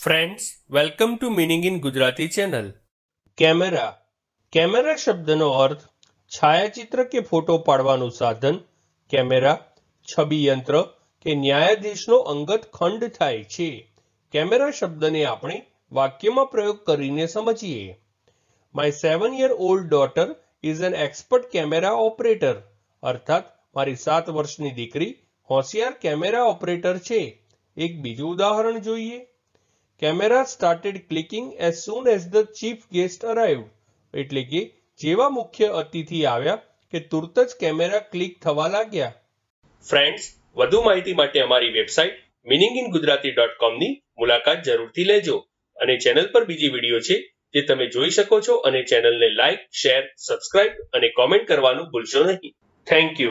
Friends welcome to meaning in Gujarati channel camera camera શબ્દનો અર્થ છાયાચિત્ર કે ફોટો પાડવાનું સાધન કેમેરા છબી યંત્ર કે ન્યાયાધીશનો અંગત ખંડ થાય છે કેમેરા શબ્દને આપણે વાક્યમાં પ્રયોગ કરીને સમજીએ my seven year old daughter is an expert camera operator અર્થાત મારી સાત વર્ષની દીકરી હોશિયાર કેમેરા ઓપરેટર છે એક બીજું ઉદાહરણ જોઈએ camera started clicking as soon as the chief guest arrived. એટલે કે જેવા મુખ્ય અતિથિ આવ્યા કે તુરત જ કેમેરા ક્લિક થવા લાગ્યા ફ્રેન્ડ્સ વધુ માહિતી માટે અમારી website meaning in Gujarati dot કોમની મુલાકાત જરૂરથી લેજો અને ચેનલ પર બીજી વિડીયો છે જે તમે જોઈ શકો છો અને ચેનલને લાઇક શેર સબસ્ક્રાઇબ અને કોમેન્ટ કરવાનું ભૂલશો નહીં થેન્ક યુ